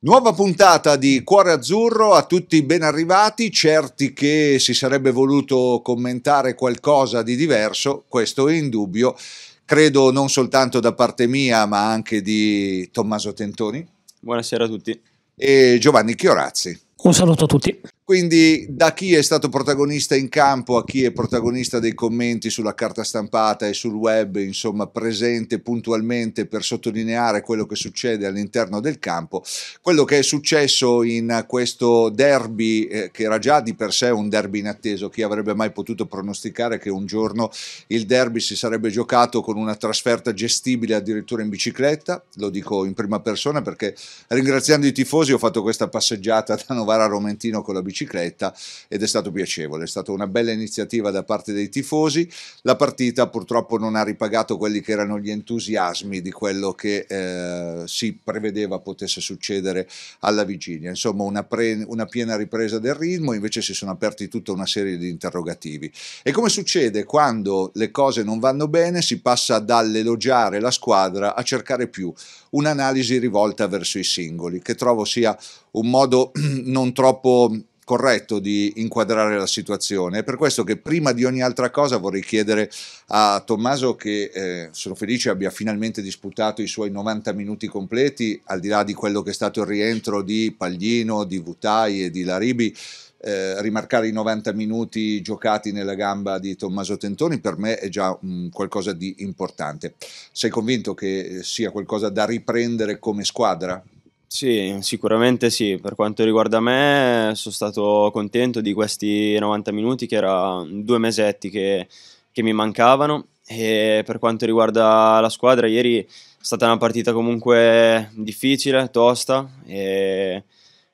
Nuova puntata di Cuore Azzurro, a tutti ben arrivati, certi che si sarebbe voluto commentare qualcosa di diverso, questo è in dubbio, credo non soltanto da parte mia ma anche di Tommaso Tentoni. Buonasera a tutti. E Giovanni Chiorazzi. Un saluto a tutti. Quindi da chi è stato protagonista in campo a chi è protagonista dei commenti sulla carta stampata e sul web, insomma presente puntualmente per sottolineare quello che succede all'interno del campo, quello che è successo in questo derby eh, che era già di per sé un derby inatteso, chi avrebbe mai potuto pronosticare che un giorno il derby si sarebbe giocato con una trasferta gestibile addirittura in bicicletta, lo dico in prima persona perché ringraziando i tifosi ho fatto questa passeggiata da Novara a Romentino con la bicicletta bicicletta ed è stato piacevole, è stata una bella iniziativa da parte dei tifosi, la partita purtroppo non ha ripagato quelli che erano gli entusiasmi di quello che eh, si prevedeva potesse succedere alla vigilia, insomma una, pre, una piena ripresa del ritmo, invece si sono aperti tutta una serie di interrogativi e come succede quando le cose non vanno bene si passa dall'elogiare la squadra a cercare più un'analisi rivolta verso i singoli, che trovo sia un modo non troppo corretto di inquadrare la situazione. È per questo che prima di ogni altra cosa vorrei chiedere a Tommaso che eh, sono felice abbia finalmente disputato i suoi 90 minuti completi, al di là di quello che è stato il rientro di Paglino, di Vutai e di Laribi. Eh, rimarcare i 90 minuti giocati nella gamba di Tommaso Tentoni per me è già mh, qualcosa di importante. Sei convinto che eh, sia qualcosa da riprendere come squadra? Sì, sicuramente sì. Per quanto riguarda me, sono stato contento di questi 90 minuti, che erano due mesetti che, che mi mancavano. E per quanto riguarda la squadra, ieri è stata una partita comunque difficile, tosta e,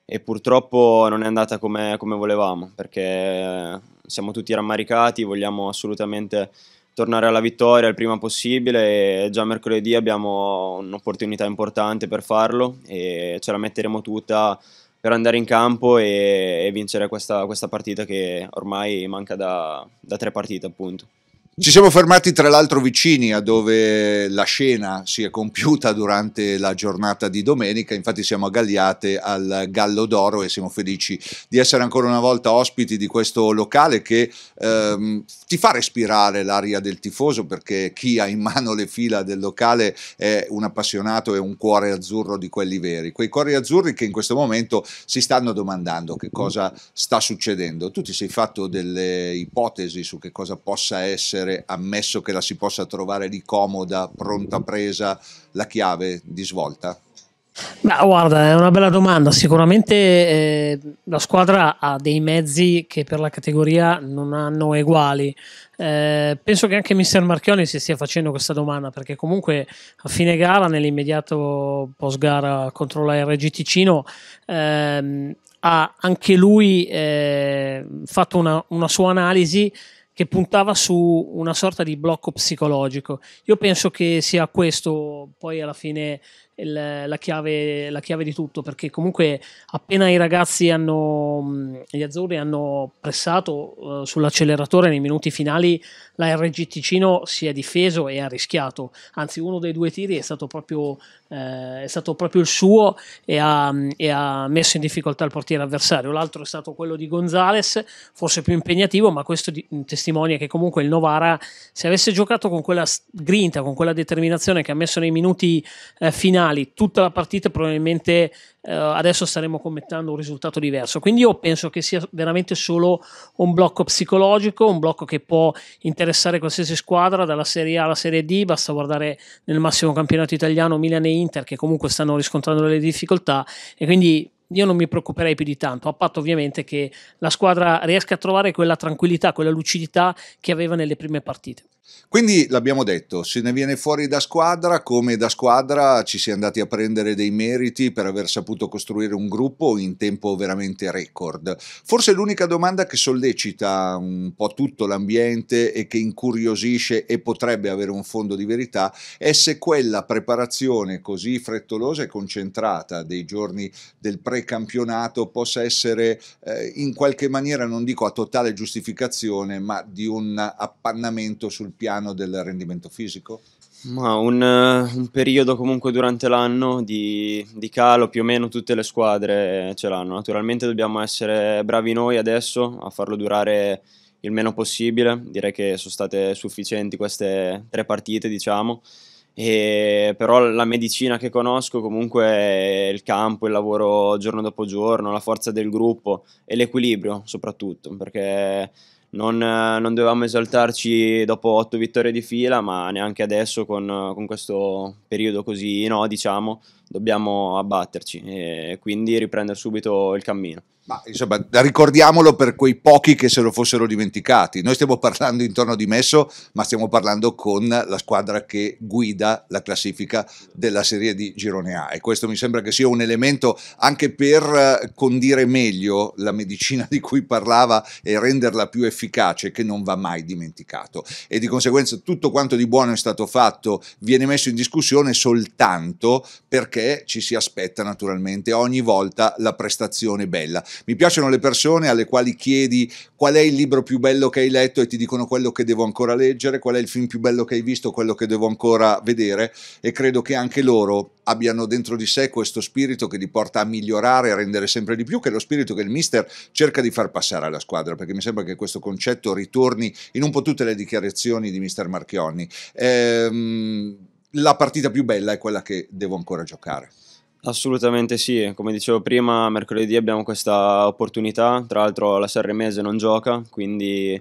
e purtroppo non è andata come, come volevamo perché siamo tutti rammaricati, vogliamo assolutamente tornare alla vittoria il prima possibile e già mercoledì abbiamo un'opportunità importante per farlo e ce la metteremo tutta per andare in campo e, e vincere questa, questa, partita che ormai manca da, da tre partite appunto. Ci siamo fermati tra l'altro vicini a dove la scena si è compiuta durante la giornata di domenica, infatti siamo a Galliate al Gallo d'Oro e siamo felici di essere ancora una volta ospiti di questo locale che ehm, ti fa respirare l'aria del tifoso perché chi ha in mano le fila del locale è un appassionato e un cuore azzurro di quelli veri, quei cuori azzurri che in questo momento si stanno domandando che cosa sta succedendo. Tu ti sei fatto delle ipotesi su che cosa possa essere essere ammesso che la si possa trovare lì comoda, pronta presa, la chiave di svolta? Ma guarda, è una bella domanda. Sicuramente eh, la squadra ha dei mezzi che per la categoria non hanno eguali. Eh, penso che anche mister Marchioni si stia facendo questa domanda perché comunque a fine gara, nell'immediato post gara contro la RG Ticino, ehm, ha anche lui eh, fatto una, una sua analisi che puntava su una sorta di blocco psicologico. Io penso che sia questo poi alla fine il, la, chiave, la, chiave, di tutto, perché comunque appena i ragazzi hanno, mm, gli azzurri hanno pressato eh, sull'acceleratore nei minuti finali, la RG Ticino si è difeso e ha rischiato, anzi uno dei due tiri è stato proprio, eh, è stato proprio il suo e ha, mm, e ha, messo in difficoltà il portiere avversario, l'altro è stato quello di Gonzales, forse più impegnativo, ma questo di, mm, testimonia che comunque il Novara, se avesse giocato con quella grinta, con quella determinazione che ha messo nei minuti eh, finali, finali tutta la partita probabilmente eh, adesso staremo commettendo un risultato diverso quindi io penso che sia veramente solo un blocco psicologico un blocco che può interessare qualsiasi squadra dalla Serie A alla Serie D basta guardare nel massimo campionato italiano Milan e Inter che comunque stanno riscontrando delle difficoltà e quindi io non mi preoccuperei più di tanto, a patto ovviamente che la squadra riesca a trovare quella tranquillità, quella lucidità che aveva nelle prime partite. Quindi l'abbiamo detto, se ne viene fuori da squadra come da squadra ci si è andati a prendere dei meriti per aver saputo costruire un gruppo in tempo veramente record. Forse l'unica domanda che sollecita un po' tutto l'ambiente e che incuriosisce e potrebbe avere un fondo di verità è se quella preparazione così frettolosa e concentrata dei giorni del precampionato possa essere eh, in qualche maniera, non dico a totale giustificazione, ma di un appannamento sul piano del rendimento fisico? Ma un, eh, un periodo comunque durante l'anno di, di, calo più o meno tutte le squadre ce l'hanno. Naturalmente dobbiamo essere bravi noi adesso a farlo durare il meno possibile. Direi che sono state sufficienti queste tre partite, diciamo. E però la medicina che conosco comunque è il campo, il lavoro giorno dopo giorno, la forza del gruppo e l'equilibrio soprattutto, perché non, eh, non, dovevamo esaltarci dopo otto vittorie di fila, ma neanche adesso con, eh, con questo periodo così no, diciamo, dobbiamo abbatterci e quindi riprendere subito il cammino. Ma insomma, ricordiamolo per quei pochi che se lo fossero dimenticati. Noi stiamo parlando intorno di Messo, ma stiamo parlando con la squadra che guida la classifica della Serie di Girone A e questo mi sembra che sia un elemento anche per eh, condire meglio la medicina di cui parlava e renderla più efficace che non va mai dimenticato. E di conseguenza tutto quanto di buono è stato fatto viene messo in discussione soltanto perché perché ci si aspetta naturalmente ogni volta la prestazione bella. Mi piacciono le persone alle quali chiedi qual è il libro più bello che hai letto e ti dicono quello che devo ancora leggere, qual è il film più bello che hai visto, quello che devo ancora vedere e credo che anche loro abbiano dentro di sé questo spirito che li porta a migliorare, a rendere sempre di più, che è lo spirito che il mister cerca di far passare alla squadra, perché mi sembra che questo concetto ritorni in un po' tutte le dichiarazioni di mister Marchionni. Ehm, la partita più bella è quella che devo ancora giocare. Assolutamente sì, come dicevo prima, mercoledì abbiamo questa opportunità, tra l'altro la Sanremese non gioca, quindi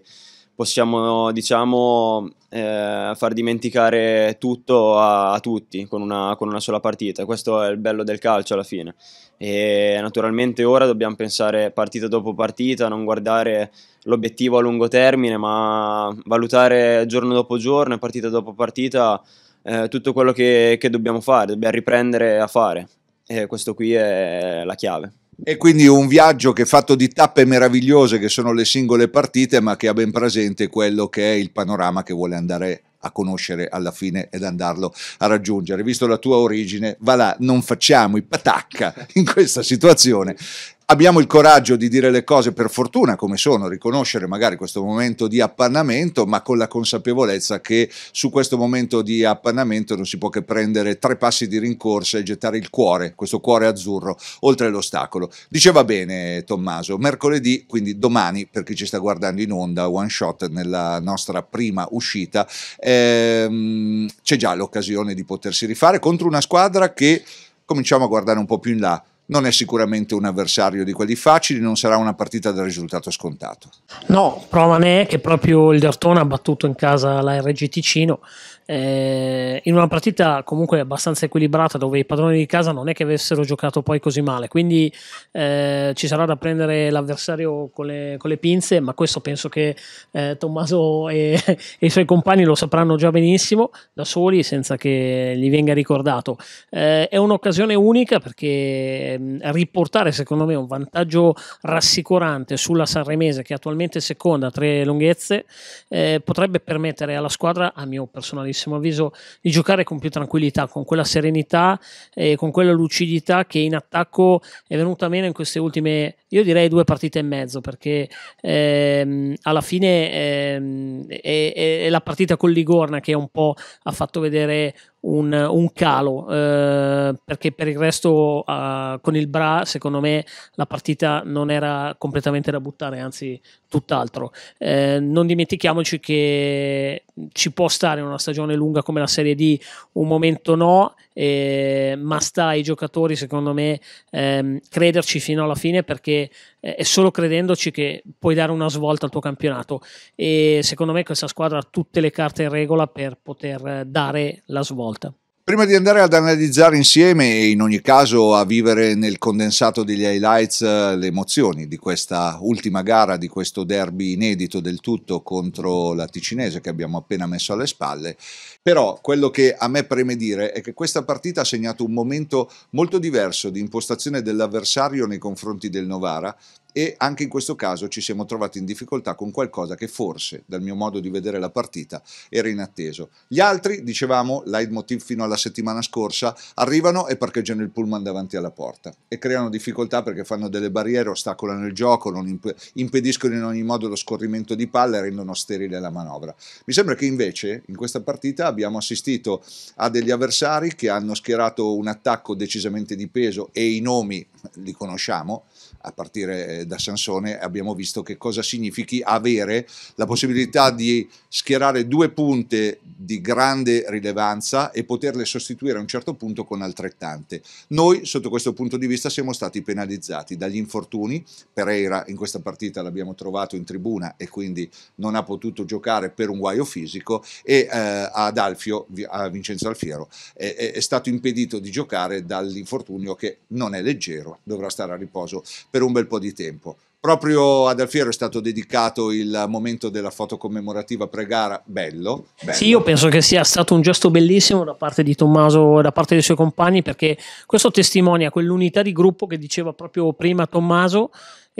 possiamo diciamo eh, far dimenticare tutto a, a tutti con una, con una, sola partita, questo è il bello del calcio alla fine e naturalmente ora dobbiamo pensare partita dopo partita, non guardare l'obiettivo a lungo termine ma valutare giorno dopo giorno e partita dopo partita eh, tutto quello che, che, dobbiamo fare, dobbiamo riprendere a fare. E questo qui è la chiave. E quindi un viaggio che è fatto di tappe meravigliose che sono le singole partite, ma che ha ben presente quello che è il panorama che vuole andare a conoscere alla fine ed andarlo a raggiungere. Visto la tua origine, va là, non facciamo i patacca in questa situazione abbiamo il coraggio di dire le cose per fortuna come sono, riconoscere magari questo momento di appannamento, ma con la consapevolezza che su questo momento di appannamento non si può che prendere tre passi di rincorsa e gettare il cuore, questo cuore azzurro, oltre l'ostacolo. Diceva bene Tommaso, mercoledì, quindi domani, per chi ci sta guardando in onda, one shot nella nostra prima uscita, ehm, c'è già l'occasione di potersi rifare contro una squadra che cominciamo a guardare un po' più in là non è sicuramente un avversario di quelli facili, non sarà una partita dal risultato scontato. No, prova ne è che proprio il Dertona ha battuto in casa la RG Ticino eh, in una partita comunque abbastanza equilibrata dove i padroni di casa non è che avessero giocato poi così male, quindi eh, ci sarà da prendere l'avversario con le, con le pinze, ma questo penso che eh, Tommaso e, e, i suoi compagni lo sapranno già benissimo da soli senza che gli venga ricordato. Eh, è un'occasione unica perché mm, riportare secondo me un vantaggio rassicurante sulla Sanremese che attualmente seconda a tre lunghezze, eh, potrebbe permettere alla squadra, a mio personalissimo personalissimo avviso, di giocare con più tranquillità, con quella serenità e con quella lucidità che in attacco è venuta meno in queste ultime, io direi due partite e mezzo, perché ehm, alla fine ehm, è, è, è, la partita con Ligorna che un po' ha fatto vedere un, un calo, eh, perché per il resto eh, con il Bra, secondo me, la partita non era completamente da buttare, anzi tutt'altro. Eh, non dimentichiamoci che ci può stare in una stagione lunga come la Serie D un momento no, ma sta ai giocatori, secondo me, ehm, crederci fino alla fine perché eh, è solo credendoci che puoi dare una svolta al tuo campionato e secondo me questa squadra ha tutte le carte in regola per poter eh, dare la svolta volta. Prima di andare ad analizzare insieme e in ogni caso a vivere nel condensato degli highlights eh, le emozioni di questa ultima gara, di questo derby inedito del tutto contro la ticinese che abbiamo appena messo alle spalle, però quello che a me preme dire è che questa partita ha segnato un momento molto diverso di impostazione dell'avversario nei confronti del Novara e anche in questo caso ci siamo trovati in difficoltà con qualcosa che forse, dal mio modo di vedere la partita, era inatteso. Gli altri, dicevamo, leitmotiv fino alla settimana scorsa, arrivano e parcheggiano il pullman davanti alla porta e creano difficoltà perché fanno delle barriere, ostacolano il gioco, imp- impediscono in ogni modo lo scorrimento di palla e rendono sterile la manovra. Mi sembra che invece in questa partita abbiamo assistito a degli avversari che hanno schierato un attacco decisamente di peso e i nomi li conosciamo, a partire eh, da Sansone abbiamo visto che cosa significhi avere la possibilità di schierare due punte di grande rilevanza e poterle sostituire a un certo punto con altrettante. Noi sotto questo punto di vista siamo stati penalizzati dagli infortuni, Pereira in questa partita l'abbiamo trovato in tribuna e quindi non ha potuto giocare per un guaio fisico e eh, ad Alfio, a Vincenzo Alfiero è, è stato impedito di giocare dall'infortunio che non è leggero, dovrà stare a riposo per un bel po' di tempo. Proprio ad Alfiero è stato dedicato il momento della foto commemorativa pre-gara, bello, bello, Sì, io penso che sia stato un gesto bellissimo da parte di Tommaso e da parte dei suoi compagni perché questo testimonia quell'unità di gruppo che diceva proprio prima Tommaso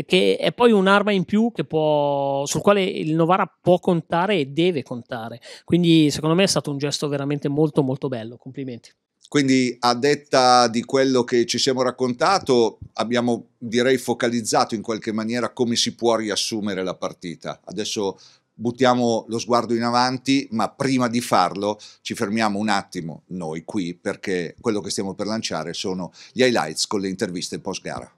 che è poi un'arma in più che può, sul quale il Novara può contare e deve contare. Quindi secondo me è stato un gesto veramente molto molto bello, complimenti. Quindi a detta di quello che ci siamo raccontato, abbiamo direi focalizzato in qualche maniera come si può riassumere la partita. Adesso buttiamo lo sguardo in avanti, ma prima di farlo ci fermiamo un attimo noi qui perché quello che stiamo per lanciare sono gli highlights con le interviste post gara.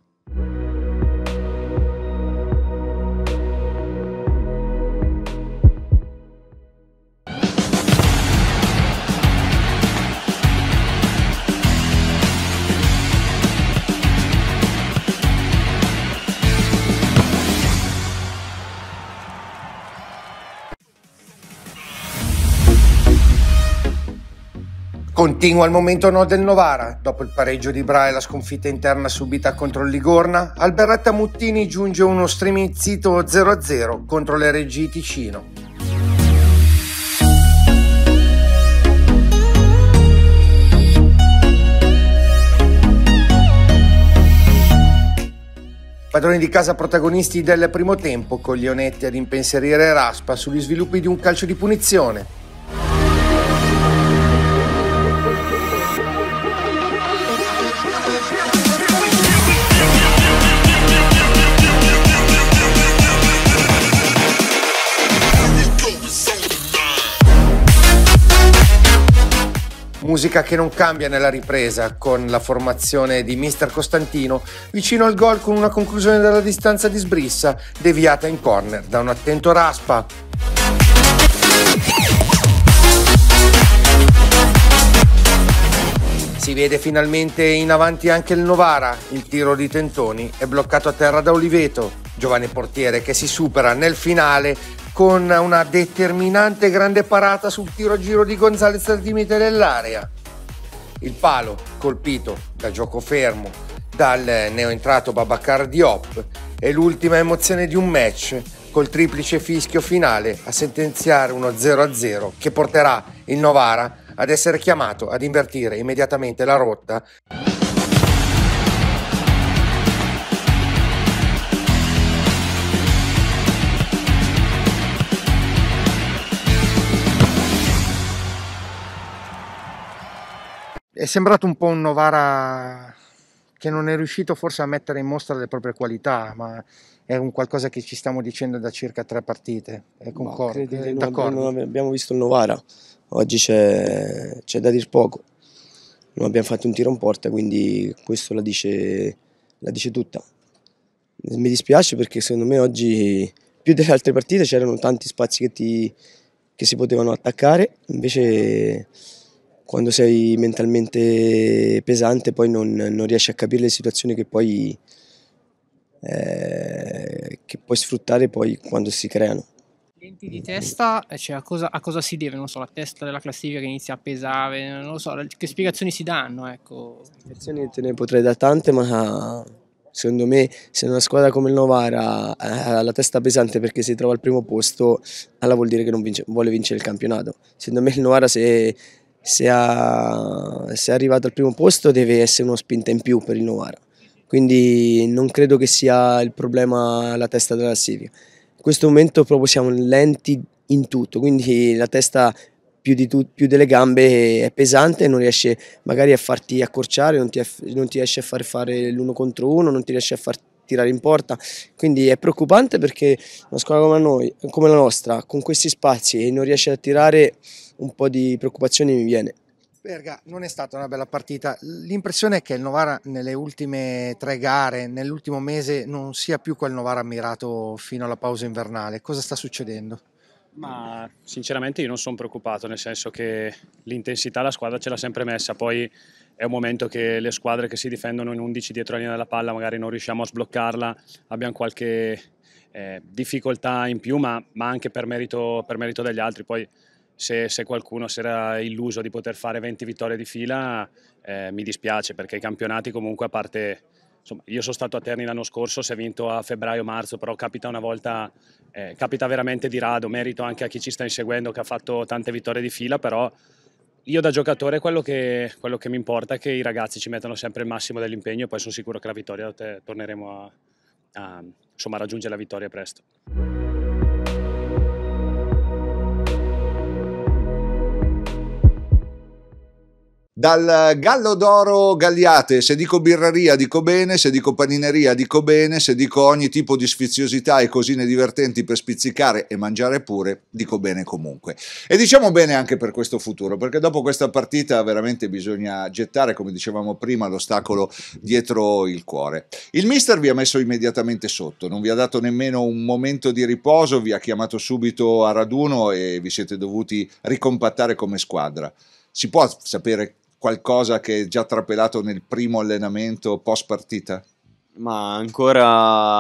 Continua il momento no del Novara. Dopo il pareggio di Bra e la sconfitta interna subita contro il Ligorna, al Berretta Muttini giunge uno stremizzito 0-0 contro le Reggi Ticino. Padroni di casa protagonisti del primo tempo con Lionetti ad impensierire Raspa sugli sviluppi di un calcio di punizione musica che non cambia nella ripresa con la formazione di Mister Costantino vicino al gol con una conclusione dalla distanza di sbrissa deviata in corner da un attento Raspa. Si vede finalmente in avanti anche il Novara, il tiro di Tentoni è bloccato a terra da Oliveto, giovane portiere che si supera nel finale con una determinante grande parata sul tiro a giro di Gonzalez al limite dell'area. Il palo colpito da gioco fermo dal neoentrato Babacar Diop è l'ultima emozione di un match col triplice fischio finale a sentenziare uno 0-0 che porterà il Novara ad essere chiamato ad invertire immediatamente la rotta. È sembrato un po' un Novara che non è riuscito forse a mettere in mostra le proprie qualità, ma è un qualcosa che ci stiamo dicendo da circa tre partite. È concordo. Eh, no, d'accordo. Non abbiamo visto il Novara, oggi c'è, da dir poco. Non abbiamo fatto un tiro in porta, quindi questo la dice, la dice tutta. Mi dispiace perché secondo me oggi più delle altre partite c'erano tanti spazi che, ti, che si potevano attaccare, invece quando sei mentalmente pesante poi non, non riesci a capire le situazioni che poi, eh, che puoi sfruttare poi quando si creano. Lenti di testa, eh, cioè a, cosa, a, cosa, si deve? Non so, la testa della classifica che inizia a pesare, non lo so, che spiegazioni si danno? Ecco. Spiegazioni te ne potrei dare tante, ma secondo me se una squadra come il Novara ha la testa pesante perché si trova al primo posto, allora vuol dire che non vince, vuole vincere il campionato. Secondo me il Novara se se è arrivato al primo posto deve essere una spinta in più per il Novara. Quindi non credo che sia il problema la testa della Siria. In questo momento proprio siamo lenti in tutto, quindi la testa più, tu, più, delle gambe è pesante, non riesce magari a farti accorciare, non ti, non ti riesce a far fare l'uno contro uno, non ti riesce a far tirare in porta, quindi è preoccupante perché una squadra come, noi, come la nostra, con questi spazi e non riesce a tirare un po' di preoccupazione mi viene. Berga, non è stata una bella partita. L'impressione è che il Novara nelle ultime tre gare, nell'ultimo mese, non sia più quel Novara ammirato fino alla pausa invernale. Cosa sta succedendo? Ma sinceramente io non sono preoccupato, nel senso che l'intensità la squadra ce l'ha sempre messa, poi è un momento che le squadre che si difendono in 11 dietro la linea della palla magari non riusciamo a sbloccarla, abbiamo qualche eh, difficoltà in più, ma, ma anche per merito, per merito degli altri. Poi se, se qualcuno si era illuso di poter fare 20 vittorie di fila eh, mi dispiace perché i campionati comunque a parte... Insomma, io sono stato a Terni l'anno scorso, si è vinto a febbraio-marzo, però capita una volta, eh, capita veramente di rado, merito anche a chi ci sta inseguendo che ha fatto tante vittorie di fila, però io da giocatore quello che, quello che mi importa è che i ragazzi ci mettano sempre il massimo dell'impegno e poi sono sicuro che la vittoria te, eh, torneremo a, a, insomma, a raggiungere la vittoria presto. Dal Gallo d'Oro Galliate, se dico birreria dico bene, se dico panineria dico bene, se dico ogni tipo di sfiziosità e cosine divertenti per spizzicare e mangiare pure, dico bene comunque. E diciamo bene anche per questo futuro, perché dopo questa partita veramente bisogna gettare, come dicevamo prima, l'ostacolo dietro il cuore. Il mister vi ha messo immediatamente sotto, non vi ha dato nemmeno un momento di riposo, vi ha chiamato subito a raduno e vi siete dovuti ricompattare come squadra. Si può sapere qualcosa che è già trapelato nel primo allenamento post partita? Ma ancora,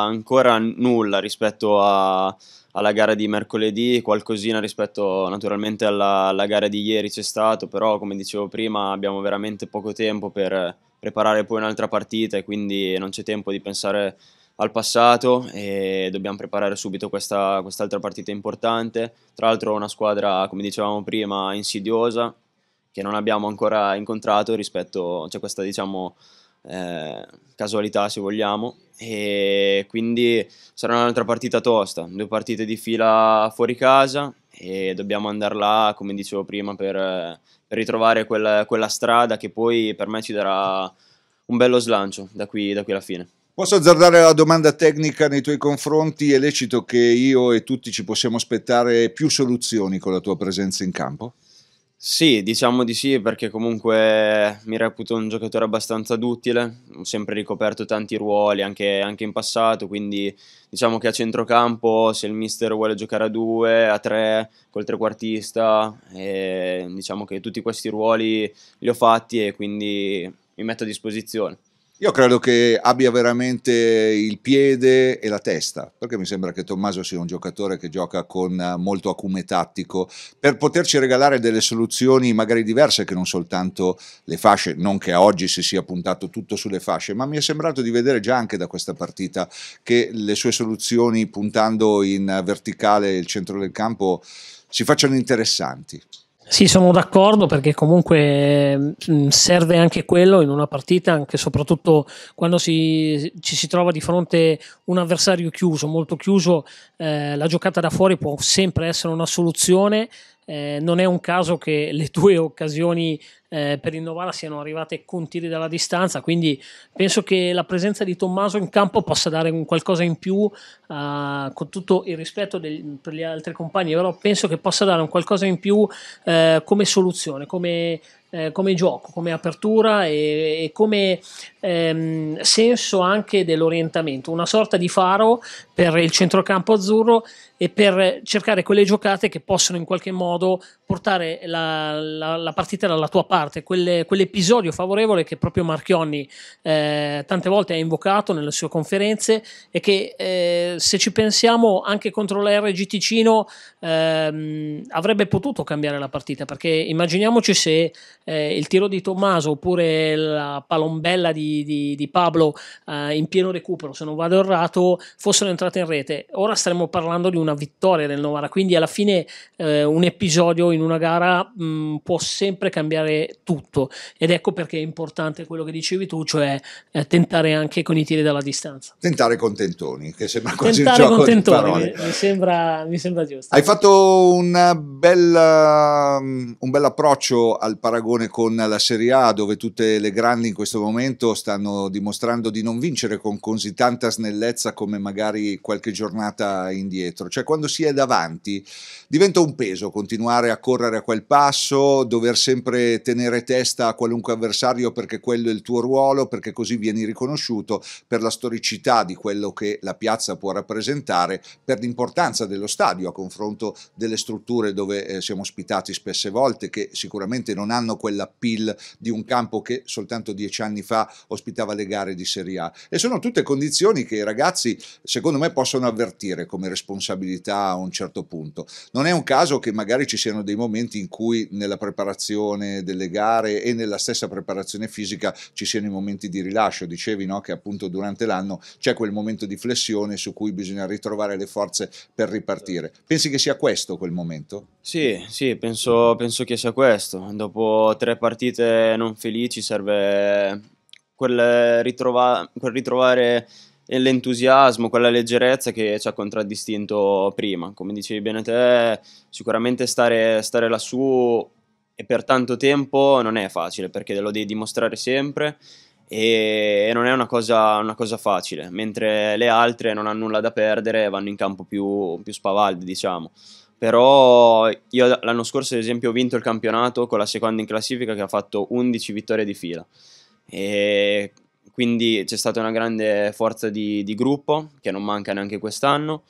ancora nulla rispetto a, alla gara di mercoledì, qualcosina rispetto naturalmente alla, alla, gara di ieri c'è stato, però come dicevo prima abbiamo veramente poco tempo per preparare poi un'altra partita e quindi non c'è tempo di pensare al passato e dobbiamo preparare subito questa, quest'altra partita importante. Tra l'altro una squadra, come dicevamo prima, insidiosa, che non abbiamo ancora incontrato rispetto, a cioè questa diciamo eh, casualità se vogliamo e quindi sarà un'altra partita tosta, due partite di fila fuori casa e dobbiamo andare là come dicevo prima per, per ritrovare quel, quella strada che poi per me ci darà un bello slancio da qui, da qui alla fine. Posso azzardare la domanda tecnica nei tuoi confronti? È lecito che io e tutti ci possiamo aspettare più soluzioni con la tua presenza in campo? Sì, diciamo di sì, perché comunque mi reputo un giocatore abbastanza duttile, ho sempre ricoperto tanti ruoli anche, anche in passato, quindi diciamo che a centrocampo se il mister vuole giocare a due, a tre, col trequartista, eh, diciamo che tutti questi ruoli li ho fatti e quindi mi metto a disposizione. Io credo che abbia veramente il piede e la testa, perché mi sembra che Tommaso sia un giocatore che gioca con eh, molto acume tattico, per poterci regalare delle soluzioni magari diverse che non soltanto le fasce, non che oggi si sia puntato tutto sulle fasce, ma mi è sembrato di vedere già anche da questa partita che le sue soluzioni puntando in verticale il centro del campo si facciano interessanti. Sì, sono d'accordo perché comunque mm, serve anche quello in una partita, anche soprattutto quando si, ci si trova di fronte un avversario chiuso, molto chiuso, eh, la giocata da fuori può sempre essere una soluzione eh, non è un caso che le tue occasioni eh, per Novara siano arrivate con tiri dalla distanza, quindi penso che la presenza di Tommaso in campo possa dare un qualcosa in più, eh, con tutto il rispetto del, per gli altri compagni, però penso che possa dare un qualcosa in più eh, come soluzione, come eh, come gioco, come apertura e, e come ehm, senso anche dell'orientamento, una sorta di faro per il centrocampo azzurro e per cercare quelle giocate che possono in qualche modo portare la, la, la partita dalla tua parte, quelle, quell'episodio favorevole che proprio Marchionni eh, tante volte ha invocato nelle sue conferenze e che eh, se ci pensiamo anche contro la RG Ticino ehm, avrebbe potuto cambiare la partita perché immaginiamoci se eh, il tiro di Tommaso oppure la palombella di, di, di Pablo eh, in pieno recupero, se non vado errato, fossero entrate in rete. Ora staremmo parlando di una vittoria del Novara, quindi alla fine eh, un episodio in una gara mh, mm, può sempre cambiare tutto ed ecco perché è importante quello che dicevi tu, cioè eh, tentare anche con i tiri dalla distanza. Tentare con tentoni, che sembra quasi tentare un gioco con tentoni, mi, mi, sembra, mi sembra giusto. Hai fatto un bel, mm, un bel approccio al paragone paragone con la Serie A dove tutte le grandi in questo momento stanno dimostrando di non vincere con così tanta snellezza come magari qualche giornata indietro. Cioè quando si è davanti diventa un peso continuare a correre a quel passo, dover sempre tenere testa a qualunque avversario perché quello è il tuo ruolo, perché così vieni riconosciuto per la storicità di quello che la piazza può rappresentare, per l'importanza dello stadio a confronto delle strutture dove eh, siamo ospitati spesse volte che sicuramente non hanno quell'appeal di un campo che soltanto dieci anni fa ospitava le gare di Serie A. E sono tutte condizioni che i ragazzi, secondo me, possono avvertire come responsabilità a un certo punto. Non è un caso che magari ci siano dei momenti in cui nella preparazione delle gare e nella stessa preparazione fisica ci siano i momenti di rilascio. Dicevi no, che appunto durante l'anno c'è quel momento di flessione su cui bisogna ritrovare le forze per ripartire. Pensi che sia questo quel momento? Sì, sì, penso, penso che sia questo. Dopo tre partite non felici serve quel, ritrova quel ritrovare l'entusiasmo, quella leggerezza che ci ha contraddistinto prima. Come dicevi bene te, sicuramente stare, stare lassù e per tanto tempo non è facile perché lo devi dimostrare sempre e non è una cosa, una cosa facile, mentre le altre non hanno nulla da perdere e vanno in campo più, più spavaldi, diciamo però io l'anno scorso ad esempio ho vinto il campionato con la seconda in classifica che ha fatto 11 vittorie di fila e quindi c'è stata una grande forza di, di gruppo che non manca neanche quest'anno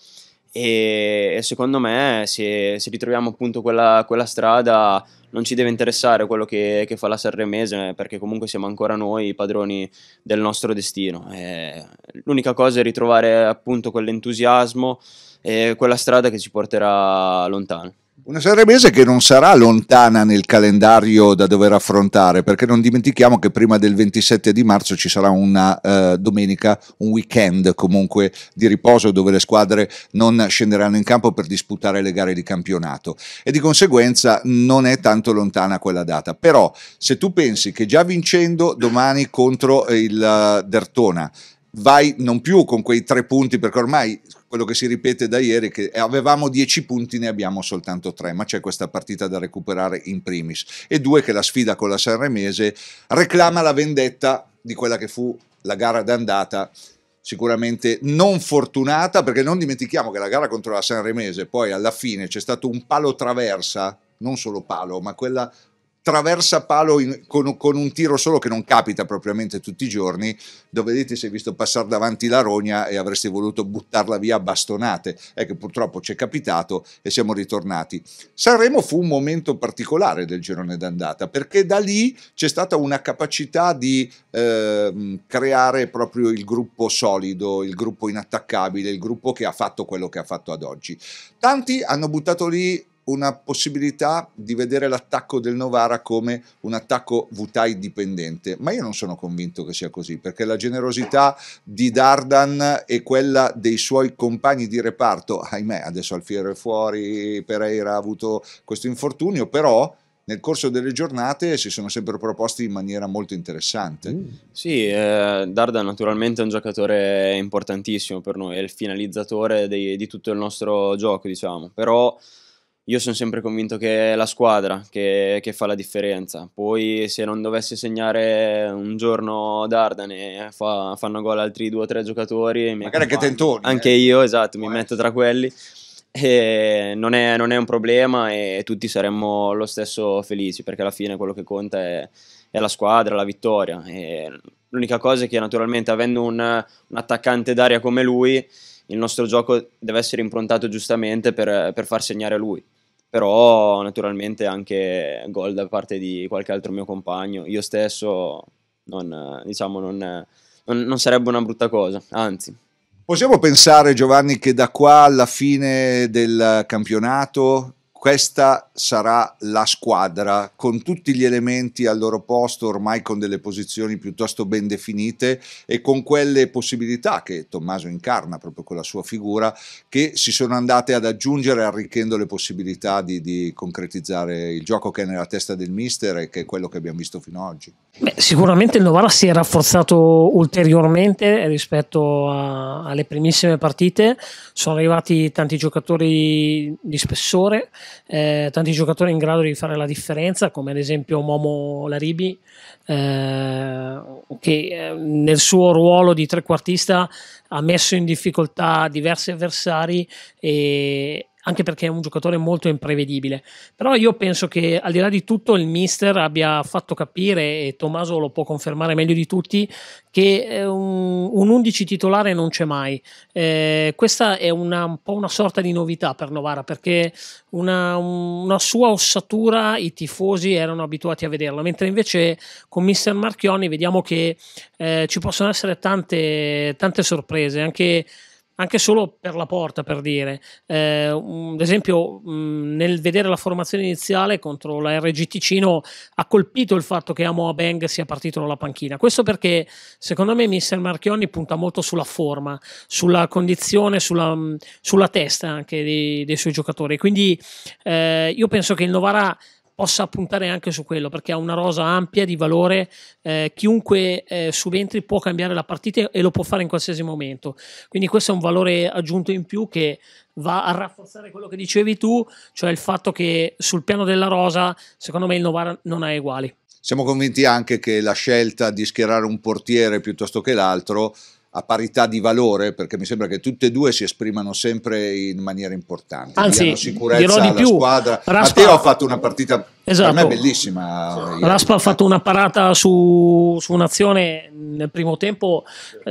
e, e secondo me se, se ritroviamo appunto quella, quella, strada non ci deve interessare quello che, che, fa la Sanremese perché comunque siamo ancora noi i padroni del nostro destino e l'unica cosa è ritrovare appunto quell'entusiasmo è quella strada che ci porterà lontano. Una Sanremese che non sarà lontana nel calendario da dover affrontare, perché non dimentichiamo che prima del 27 di marzo ci sarà una eh, domenica, un weekend comunque di riposo dove le squadre non scenderanno in campo per disputare le gare di campionato e di conseguenza non è tanto lontana quella data. Però se tu pensi che già vincendo domani contro il uh, Dertona vai non più con quei tre punti, perché ormai quello che si ripete da ieri è che avevamo dieci punti, ne abbiamo soltanto tre, ma c'è questa partita da recuperare in primis. E due, che la sfida con la Sanremese reclama la vendetta di quella che fu la gara d'andata sicuramente non fortunata, perché non dimentichiamo che la gara contro la Sanremese, poi alla fine c'è stato un palo traversa, non solo palo, ma quella traversa palo in, con, con, un tiro solo che non capita propriamente tutti i giorni, dove lì ti sei visto passare davanti la rogna e avresti voluto buttarla via a bastonate, è ecco, che purtroppo ci è capitato e siamo ritornati. Sanremo fu un momento particolare del girone d'andata, perché da lì c'è stata una capacità di eh, creare proprio il gruppo solido, il gruppo inattaccabile, il gruppo che ha fatto quello che ha fatto ad oggi. Tanti hanno buttato lì una possibilità di vedere l'attacco del Novara come un attacco Vutai dipendente, ma io non sono convinto che sia così, perché la generosità di Dardan e quella dei suoi compagni di reparto, ahimè, adesso Alfiero è fuori, Pereira ha avuto questo infortunio, però nel corso delle giornate si sono sempre proposti in maniera molto interessante. Mm. Sì, eh, Darda naturalmente è un giocatore importantissimo per noi, è il finalizzatore dei, di tutto il nostro gioco, diciamo, però io sono sempre convinto che è la squadra che, che fa la differenza. Poi se non dovesse segnare un giorno Dardan e fa, fanno gol altri due o tre giocatori... Magari anche Tentoni. Eh. Anche eh. io, esatto, mi Può metto essere. tra quelli. Non è, non, è, un problema e tutti saremmo lo stesso felici perché alla fine quello che conta è, è la squadra, la vittoria. l'unica cosa è che naturalmente avendo un, un, attaccante d'aria come lui il nostro gioco deve essere improntato giustamente per, per far segnare lui però naturalmente anche gol da parte di qualche altro mio compagno. Io stesso non, diciamo, non, non, non sarebbe una brutta cosa, anzi, Possiamo pensare, Giovanni, che da qua alla fine del campionato questa sarà la squadra con tutti gli elementi al loro posto, ormai con delle posizioni piuttosto ben definite e con quelle possibilità che Tommaso incarna proprio con la sua figura, che si sono andate ad aggiungere arricchendo le possibilità di, di concretizzare il gioco che è nella testa del mister e che è quello che abbiamo visto fino ad oggi. Beh, sicuramente il Novara si è rafforzato ulteriormente rispetto a, alle primissime partite, sono arrivati tanti giocatori di spessore eh, tanti giocatori in grado di fare la differenza, come ad esempio Momo Laribi, eh, che eh, nel suo ruolo di trequartista ha messo in difficoltà diversi avversari e anche perché è un giocatore molto imprevedibile. Però io penso che al di là di tutto il mister abbia fatto capire, e Tommaso lo può confermare meglio di tutti, che eh, un, un 11 titolare non c'è mai. Eh, questa è una, un po' una sorta di novità per Novara, perché una, una, sua ossatura i tifosi erano abituati a vederla, mentre invece con mister Marchioni vediamo che eh, ci possono essere tante, tante sorprese, anche anche solo per la porta, per dire. Eh, un, ad esempio, mh, mm, nel vedere la formazione iniziale contro la RG Ticino ha colpito il fatto che Amoa Abeng sia partito dalla panchina. Questo perché, secondo me, mister Marchionni punta molto sulla forma, sulla condizione, sulla, mh, mm, sulla testa anche dei, dei, suoi giocatori. Quindi eh, io penso che il Novara possa puntare anche su quello, perché ha una rosa ampia di valore, eh, chiunque eh, subentri può cambiare la partita e lo può fare in qualsiasi momento. Quindi questo è un valore aggiunto in più che va a rafforzare quello che dicevi tu, cioè il fatto che sul piano della rosa, secondo me il Novara non ha uguali. Siamo convinti anche che la scelta di schierare un portiere piuttosto che l'altro a parità di valore, perché mi sembra che tutte e due si esprimano sempre in maniera importante. Anzi, dirò di più, squadra. Raspa... Matteo ha fatto una partita Esatto. Per me è bellissima. Raspa ha fatto una parata su, su un'azione nel primo tempo,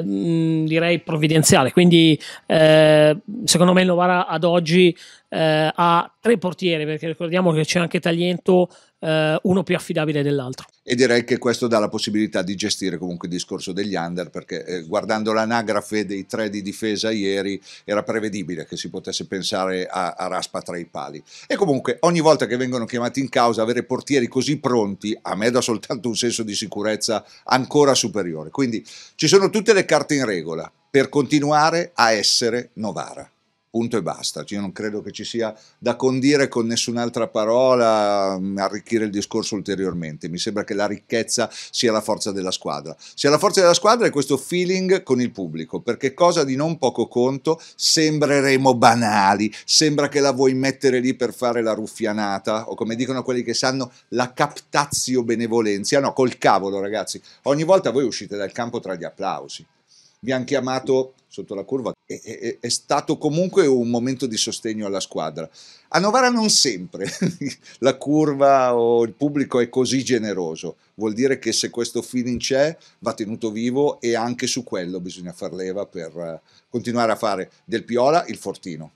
mm, direi provvidenziale. Quindi, eh, secondo me, il Novara ad oggi eh, ha tre portieri, perché ricordiamo che c'è anche Tagliento, eh, uno più affidabile dell'altro. E direi che questo dà la possibilità di gestire comunque il discorso degli under, perché eh, guardando l'anagrafe dei tre di difesa ieri era prevedibile che si potesse pensare a, a Raspa tra i pali. E comunque, ogni volta che vengono chiamati in causa, avere portieri così pronti, a me dà soltanto un senso di sicurezza ancora superiore. Quindi ci sono tutte le carte in regola per continuare a essere Novara punto e basta. Io non credo che ci sia da condire con nessun'altra parola, mm, arricchire il discorso ulteriormente. Mi sembra che la ricchezza sia la forza della squadra. Sia la forza della squadra è questo feeling con il pubblico, perché cosa di non poco conto, sembreremo banali, sembra che la vuoi mettere lì per fare la ruffianata, o come dicono quelli che sanno, la captazio benevolenza. No, col cavolo ragazzi, ogni volta voi uscite dal campo tra gli applausi vi hanno chiamato sotto la curva, è, è, è, stato comunque un momento di sostegno alla squadra. A Novara non sempre la curva o il pubblico è così generoso, vuol dire che se questo feeling c'è va tenuto vivo e anche su quello bisogna far leva per eh, continuare a fare del Piola il fortino.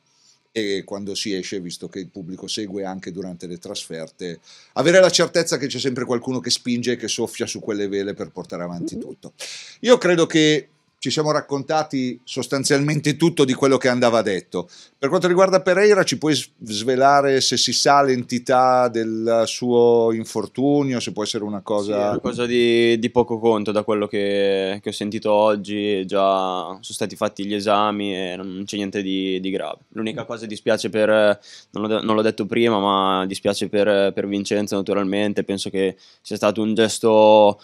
E quando si esce, visto che il pubblico segue anche durante le trasferte, avere la certezza che c'è sempre qualcuno che spinge e che soffia su quelle vele per portare avanti mhm. tutto. Io credo che ci siamo raccontati sostanzialmente tutto di quello che andava detto. Per quanto riguarda Pereira, ci puoi svelare se si sa l'entità del suo infortunio, se può essere una cosa... Sì, una cosa di, di, poco conto da quello che, che, ho sentito oggi, già sono stati fatti gli esami e non c'è niente di, di grave. L'unica cosa dispiace per, non l'ho, non l'ho, detto prima, ma dispiace per, per Vincenzo naturalmente, penso che sia stato un gesto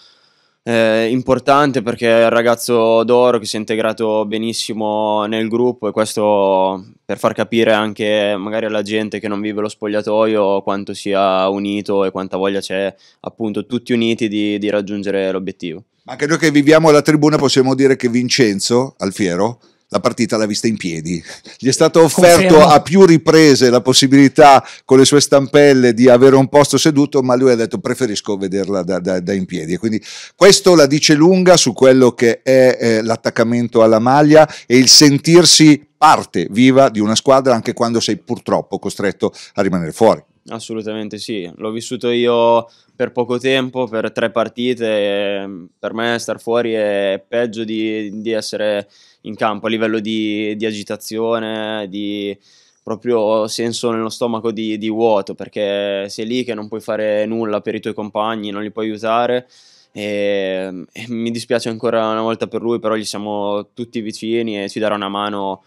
eh, importante perché è un ragazzo d'oro che si è integrato benissimo nel gruppo e questo per far capire anche magari alla gente che non vive lo spogliatoio quanto sia unito e quanta voglia c'è appunto tutti uniti di, di raggiungere l'obiettivo. Ma anche noi che viviamo alla tribuna possiamo dire che Vincenzo Alfiero la partita l'ha vista in piedi. Gli è stato offerto Confermo. a più riprese la possibilità con le sue stampelle di avere un posto seduto, ma lui ha detto preferisco vederla da, da, da in piedi. E quindi questo la dice lunga su quello che è eh, l'attaccamento alla maglia e il sentirsi parte viva di una squadra anche quando sei purtroppo costretto a rimanere fuori. Assolutamente sì, l'ho vissuto io per poco tempo, per tre partite, per me star fuori è peggio di, di essere in campo a livello di, di agitazione, di proprio senso nello stomaco di, di, vuoto, perché sei lì che non puoi fare nulla per i tuoi compagni, non li puoi aiutare. E, e mi dispiace ancora una volta per lui, però gli siamo tutti vicini e ci darà una mano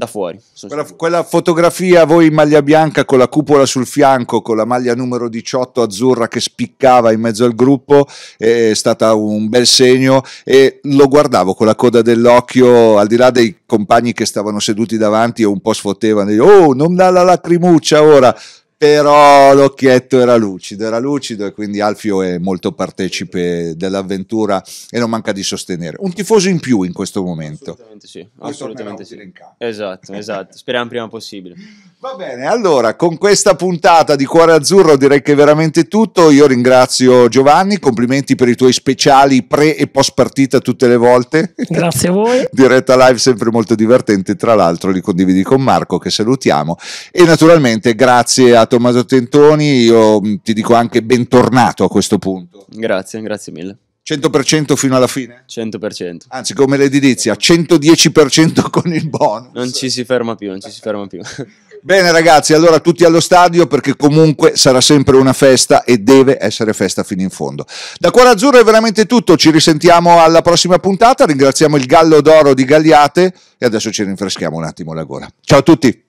da fuori. Quella, quella, fotografia voi in maglia bianca con la cupola sul fianco, con la maglia numero 18 azzurra che spiccava in mezzo al gruppo, è stata un bel segno e lo guardavo con la coda dell'occhio, al di là dei compagni che stavano seduti davanti e un po' sfottevano, oh non dà la lacrimuccia ora, però l'occhietto era lucido, era lucido e quindi Alfio è molto partecipe dell'avventura e non manca di sostenere. Un tifoso in più in questo momento. Assolutamente sì, assolutamente sì. Esatto, esatto, speriamo prima possibile. Va bene, allora con questa puntata di Cuore Azzurro direi che è veramente tutto. Io ringrazio Giovanni, complimenti per i tuoi speciali pre e post partita tutte le volte. Grazie a voi. Diretta live sempre molto divertente, tra l'altro li condividi con Marco che salutiamo e naturalmente grazie a Tommaso Tentoni, io mm, ti dico anche bentornato a questo punto. Grazie, grazie mille. 100% fino alla fine? 100%. Anzi, come l'edilizia, 110% con il bonus. Non ci si ferma più, non ci si ferma più. Bene ragazzi, allora tutti allo stadio perché comunque sarà sempre una festa e deve essere festa fino in fondo. Da Cuore Azzurro è veramente tutto, ci risentiamo alla prossima puntata, ringraziamo il Gallo d'Oro di Gagliate e adesso ci rinfreschiamo un attimo la gola. Ciao a tutti!